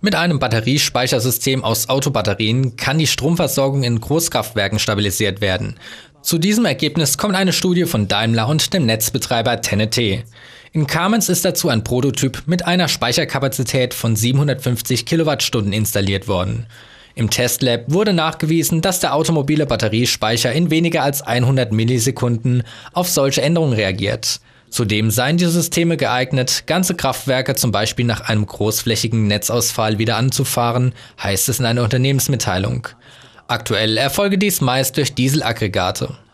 Mit einem Batteriespeichersystem aus Autobatterien kann die Stromversorgung in Großkraftwerken stabilisiert werden. Zu diesem Ergebnis kommt eine Studie von Daimler und dem Netzbetreiber TNT. In Kamenz ist dazu ein Prototyp mit einer Speicherkapazität von 750 Kilowattstunden installiert worden. Im Testlab wurde nachgewiesen, dass der automobile Batteriespeicher in weniger als 100 Millisekunden auf solche Änderungen reagiert. Zudem seien die Systeme geeignet, ganze Kraftwerke zum Beispiel nach einem großflächigen Netzausfall wieder anzufahren, heißt es in einer Unternehmensmitteilung. Aktuell erfolge dies meist durch Dieselaggregate.